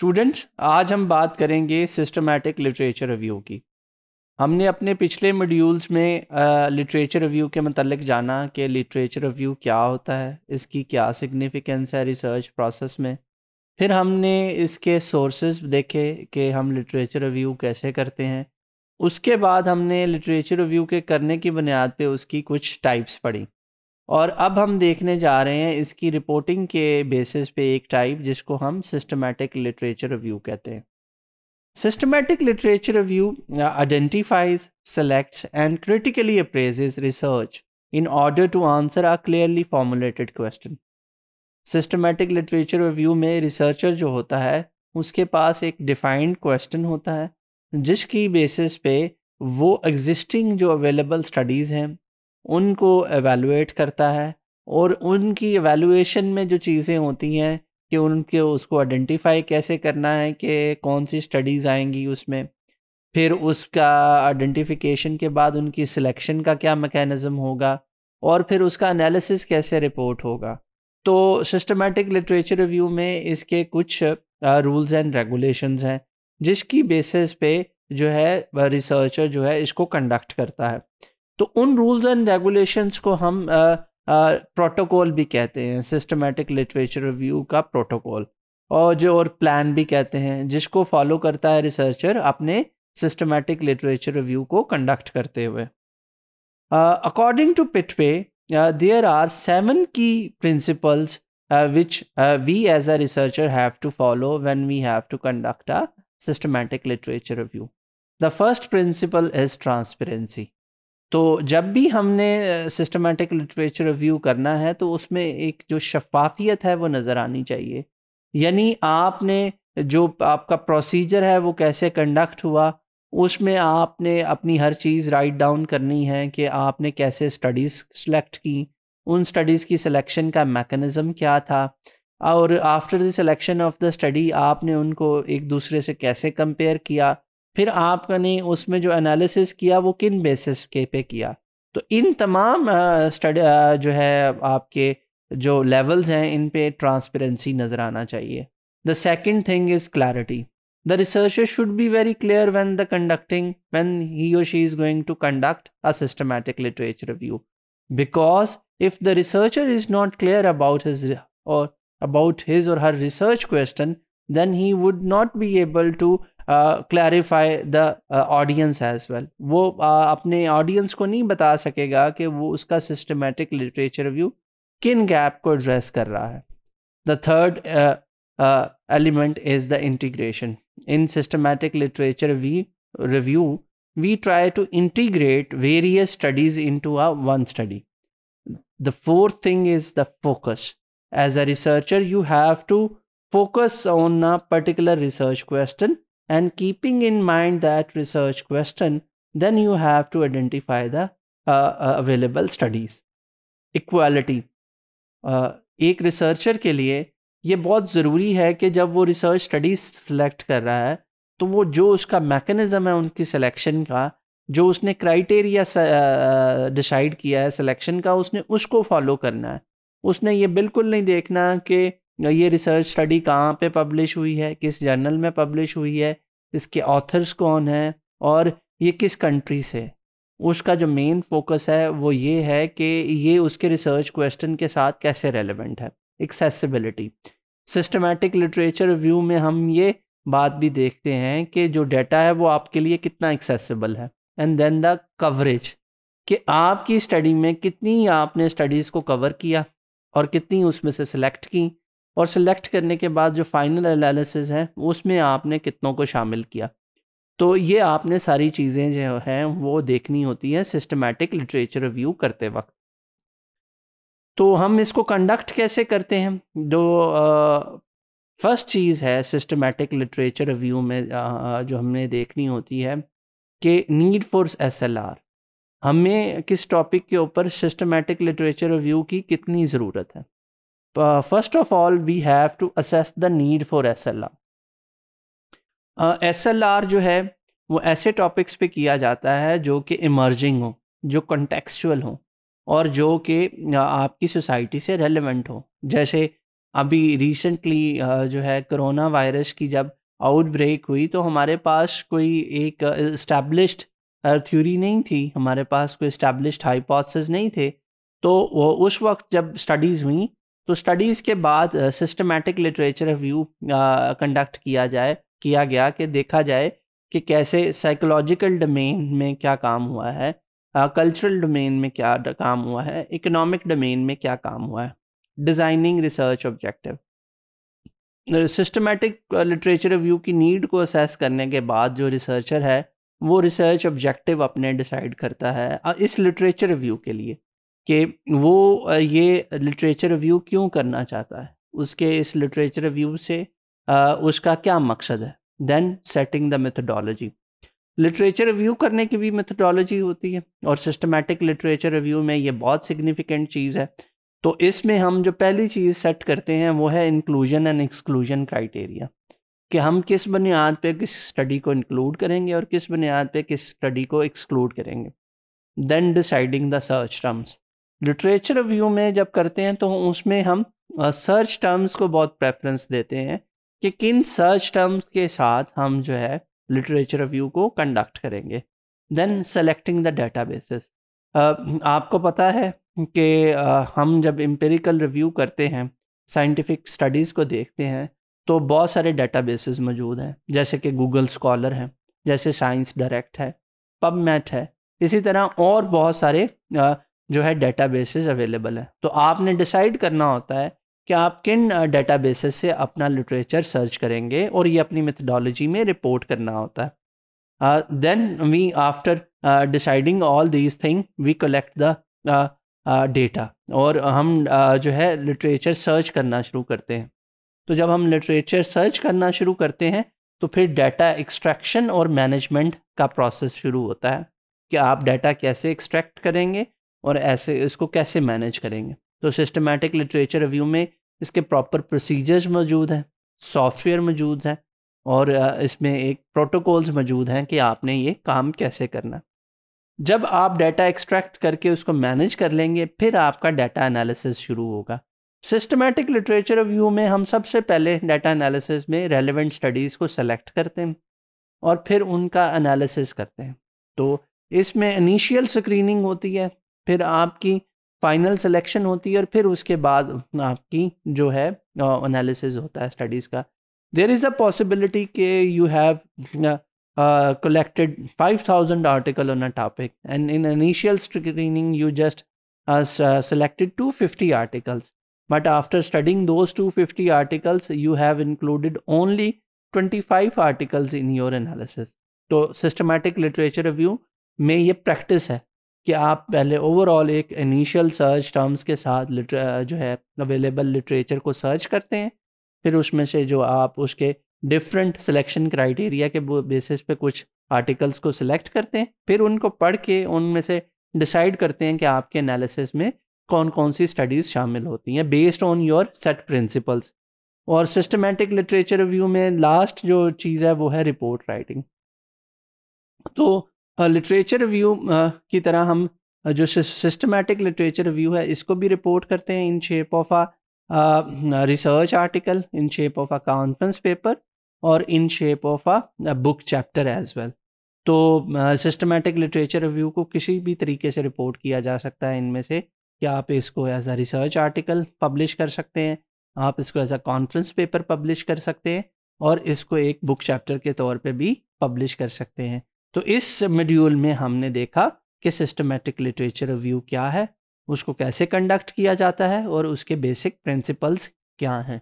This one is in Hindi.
स्टूडेंट्स आज हम बात करेंगे सिस्टमैटिक लिटरेचर रिव्यू की हमने अपने पिछले मॉड्यूल्स में लिटरेचर रिव्यू के मतलब जाना कि लिटरेचर रिव्यू क्या होता है इसकी क्या सिग्निफिकेंस है रिसर्च प्रोसेस में फिर हमने इसके सोर्सेज देखे कि हम लिटरेचर रिव्यू कैसे करते हैं उसके बाद हमने लिटरेचर रिव्यू के करने की बुनियाद पर उसकी कुछ टाइप्स पढ़ी और अब हम देखने जा रहे हैं इसकी रिपोर्टिंग के बेसिस पे एक टाइप जिसको हम सिस्टमेटिक लिटरेचर रिव्यू कहते हैं systematic literature review identifies selects and critically appraise research in order to answer a clearly formulated question systematic literature review में रिसर्चर जो होता है उसके पास एक डिफाइंड क्वेश्चन होता है जिसकी बेसिस पे वो एग्जिस्टिंग जो अवेलेबल स्टडीज़ हैं उनको एवेलुएट करता है और उनकी एवेलुएशन में जो चीज़ें होती हैं कि उनके उसको आइडेंटिफाई कैसे करना है कि कौन सी स्टडीज़ आएंगी उसमें फिर उसका आइडेंटिफिकेशन के बाद उनकी सिलेक्शन का क्या मैकेनिज़्म होगा और फिर उसका एनालिसिस कैसे रिपोर्ट होगा तो सिस्टमेटिक लिटरेचर रिव्यू में इसके कुछ रूल्स एंड रेगुलेशंस हैं जिसकी बेसिस पे जो है रिसर्चर जो है इसको कंडक्ट करता है तो उन रूल्स एंड रेगुलेशंस को हम प्रोटोकॉल भी कहते हैं सिस्टमेटिक लिटरेचर रिव्यू का प्रोटोकॉल और जो और प्लान भी कहते हैं जिसको फॉलो करता है रिसर्चर अपने सिस्टमेटिक लिटरेचर रिव्यू को कंडक्ट करते हुए according to Pittaway there are seven key principles which we as a researcher have to follow when we have to conduct a systematic literature review the first principle is transparency तो जब भी हमने सिस्टमेटिक लिटरेचर रिव्यू करना है तो उसमें एक जो शफाफियत है वो नज़र आनी चाहिए यानी आपने जो आपका प्रोसीजर है वो कैसे कंडक्ट हुआ उसमें आपने अपनी हर चीज़ राइट डाउन करनी है कि आपने कैसे स्टडीज़ सेलेक्ट की उन स्टडीज़ की सिलेक्शन का मेकनिज़म क्या था और after the selection of the study आपने उनको एक दूसरे से कैसे कंपेयर किया फिर आपने उसमें जो एनालिसिस किया वो किन बेसिस के पे किया तो इन तमाम स्टडी जो है आपके जो लेवल्स हैं इन पे ट्रांसपेरेंसी नज़र आना चाहिए the second thing is clarity the researcher should be very clear when the conducting when he or she is going to conduct a systematic literature review because if the researcher is not clear about his or about his or her research question then he would not be able to clarify the audience as well वो uh, अपने ऑडियंस को नहीं बता सकेगा कि वो उसका सिस्टमेटिक लिटरेचर व्यू किन गैप को एड्रेस कर रहा है the third element is the integration in systematic literature we review we try to integrate various studies into a one study the fourth thing is the focus as a researcher you have to focus on a particular research question and keeping in mind that research question, then you have to identify the uh, uh available studies. Equality. Uh, एक रिसर्चर के लिए ये बहुत ज़रूरी है कि जब वो रिसर्च स्टडीज सेलेक्ट कर रहा है तो वो जो उसका मैकेनिज़्म है उनकी सिलेक्शन का जो उसने क्राइटेरिया डिसाइड uh, uh, किया है सिलेक्शन का उसने उसको फॉलो करना है उसने ये बिल्कुल नहीं देखना कि ये रिसर्च स्टडी कहाँ पे पब्लिश हुई है किस जर्नल में पब्लिश हुई है इसके ऑथर्स कौन हैं और ये किस कंट्री से उसका जो मेन फोकस है वो ये है कि ये उसके रिसर्च क्वेश्चन के साथ कैसे रेलिवेंट है एक्सेसिबिलिटी सिस्टमेटिक लिटरेचर रिव्यू में हम ये बात भी देखते हैं कि जो डेटा है वो आपके लिए कितना एक्सेसिबल है एंड देन द कवरेज कि आपकी स्टडी में कितनी आपने स्टडीज़ को कवर किया और कितनी उसमें से सिलेक्ट की और सिलेक्ट करने के बाद जो फाइनल एनालिसिस है उसमें आपने कितनों को शामिल किया तो ये आपने सारी चीज़ें जो हैं वो देखनी होती हैं सिस्टमेटिक लिटरेचर रिव्यू करते वक्त तो हम इसको कंडक्ट कैसे करते हैं जो फर्स्ट चीज़ है सिस्टमेटिक लिटरेचर रिव्यू में आ, जो हमने देखनी होती है कि need for S L R हमें किस टॉपिक के ऊपर सिस्टमेटिक लिटरेचर रिव्यू की कितनी ज़रूरत है first of all we have to assess the need for S L R S L R जो है वो ऐसे टॉपिक्स पे किया जाता है जो कि इमर्जिंग हो जो कंटेक्चुअल हो और जो कि आपकी सोसाइटी से रेलिवेंट हो जैसे अभी रिसेंटली uh, जो है कोरोना वायरस की जब आउटब्रेक हुई तो हमारे पास कोई एक इस्टेब्लिश्ड uh, थ्योरी uh, नहीं थी हमारे पास कोई इस्टेब्लिश्ड हाइपोथेसिस नहीं थे तो वो उस वक्त जब स्टडीज़ हुई तो स्टडीज़ के बाद सिस्टमेटिक लिटरेचर रिव्यू कंडक्ट किया जाए किया गया कि देखा जाए कि कैसे साइकोलॉजिकल डोमेन में क्या काम हुआ है uh, कल्चरल डोमेन में क्या काम हुआ है इकोनॉमिक डोमेन में क्या काम हुआ है designing research objective systematic literature review की नीड को असेस करने के बाद जो रिसर्चर है वो रिसर्च ऑब्जेक्टिव अपने डिसाइड करता है uh, इस लिटरेचर रिव्यू के लिए कि वो ये लिटरेचर रिव्यू क्यों करना चाहता है उसके इस लिटरेचर रिव्यू से उसका क्या मकसद है then setting the methodology literature review करने की भी मेथडोलॉजी होती है और सिस्टमेटिक लिटरेचर रिव्यू में ये बहुत सिग्निफिकेंट चीज़ है तो इसमें हम जो पहली चीज़ सेट करते हैं वो है इंक्लूजन एंड एक्सक्लूजन क्राइटेरिया कि हम किस बुनियाद पे किस स्टडी को इंक्लूड करेंगे और किस बुनियाद पे किस स्टडी को एक्सक्लूड करेंगे then deciding the search terms literature view में जब करते हैं तो उसमें हम सर्च टर्म्स को बहुत प्रेफरेंस देते हैं कि किन सर्च टर्म्स के साथ हम जो है लिटरेचर रिव्यू को कंडक्ट करेंगे then selecting the databases आपको पता है कि हम जब एम्पेरिकल रिव्यू करते हैं साइंटिफिक स्टडीज़ को देखते हैं तो बहुत सारे डाटा बेसिस मौजूद हैं जैसे कि गूगल स्कॉलर हैं जैसे साइंस डायरेक्ट है पब मैट है इसी तरह और बहुत सारे जो है डेटा अवेलेबल है तो आपने डिसाइड करना होता है कि आप किन डेटा से अपना लिटरेचर सर्च करेंगे और ये अपनी मेथडोलॉजी में रिपोर्ट करना होता है then we after deciding all this thing we collect the data और हम uh, जो है लिटरेचर सर्च करना शुरू करते हैं तो जब हम लिटरेचर सर्च करना शुरू करते हैं तो फिर डाटा एक्सट्रैक्शन और मैनेजमेंट का प्रोसेस शुरू होता है कि आप डाटा कैसे एक्सट्रैक्ट करेंगे और ऐसे इसको कैसे मैनेज करेंगे तो सिस्टमेटिक लिटरेचर रिव्यू में इसके प्रॉपर प्रोसीजर्स मौजूद हैं सॉफ्टवेयर मौजूद हैं और इसमें एक प्रोटोकॉल्स मौजूद हैं कि आपने ये काम कैसे करना जब आप डाटा एक्सट्रैक्ट करके उसको मैनेज कर लेंगे फिर आपका डाटा एनालिसिस शुरू होगा सिस्टमेटिक लिटरेचर रिव्यू में हम सबसे पहले डाटा एनालिसिस में रेलिवेंट स्टडीज़ को सेलेक्ट करते हैं और फिर उनका एनालिसिस करते हैं तो इसमें इनिशियल स्क्रीनिंग होती है फिर आपकी फाइनल सिलेक्शन होती है और फिर उसके बाद आपकी जो है एनालिसिस होता है स्टडीज़ का देर इज़ अ पॉसिबिलिटी के you have collected five thousand article on a topic and in initial screening you just selected two fifty articles but after studying those two fifty articles you have included only twenty five articles in your analysis तो सिस्टमेटिक लिटरेचर रिव्यू में ये प्रैक्टिस है कि आप पहले ओवरऑल एक इनिशियल सर्च टर्म्स के साथ जो है अवेलेबल लिटरेचर को सर्च करते हैं फिर उसमें से जो आप उसके डिफरेंट सिलेक्शन क्राइटेरिया के बेसिस पे कुछ आर्टिकल्स को सिलेक्ट करते हैं फिर उनको पढ़ के उनमें से डिसाइड करते हैं कि आपके एनालिसिस में कौन कौन सी स्टडीज़ शामिल होती हैं based on your set principles और सिस्टमेटिक लिटरेचर रिव्यू में लास्ट जो चीज़ है वो है रिपोर्ट राइटिंग तो लिटरेचर रिव्यू की तरह हम जो सिस्टमेटिक लिटरेचर रिव्यू है इसको भी रिपोर्ट करते हैं in shape of a research article in shape of a conference paper और in shape of a book chapter as well तो सिस्टमेटिक लिटरेचर रिव्यू को किसी भी तरीके से रिपोर्ट किया जा सकता है इनमें से कि आप इसको as a research article publish कर सकते हैं आप इसको as a conference paper publish कर सकते हैं और इसको एक बुक चैप्टर के तौर पे भी पब्लिश कर सकते हैं तो इस मॉड्यूल में हमने देखा कि सिस्टमेटिक लिटरेचर रिव्यू क्या है उसको कैसे कंडक्ट किया जाता है और उसके बेसिक प्रिंसिपल्स क्या हैं